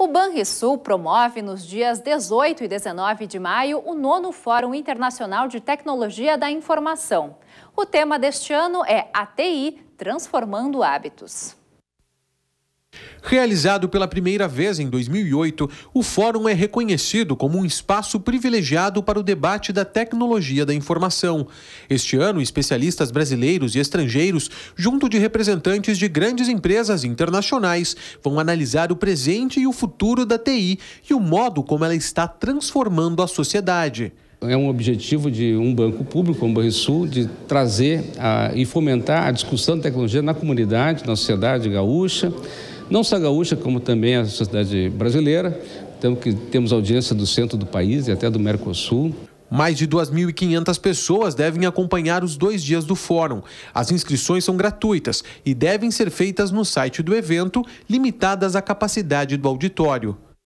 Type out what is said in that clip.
O Banrisul promove nos dias 18 e 19 de maio o nono Fórum Internacional de Tecnologia da Informação. O tema deste ano é ATI Transformando Hábitos. Realizado pela primeira vez em 2008, o fórum é reconhecido como um espaço privilegiado para o debate da tecnologia da informação. Este ano, especialistas brasileiros e estrangeiros, junto de representantes de grandes empresas internacionais, vão analisar o presente e o futuro da TI e o modo como ela está transformando a sociedade. É um objetivo de um banco público, como o Banrisul, de trazer a, ah, e fomentar a discussão da tecnologia na comunidade, na sociedade gaúcha não só gaúcha, como também a sociedade brasileira. Temos, então, que, temos audiência do centro do país e até do Mercosul. Mais de 2.500 pessoas devem acompanhar os dois dias do fórum. As inscrições são gratuitas e devem ser feitas no site do evento, limitadas à capacidade do auditório.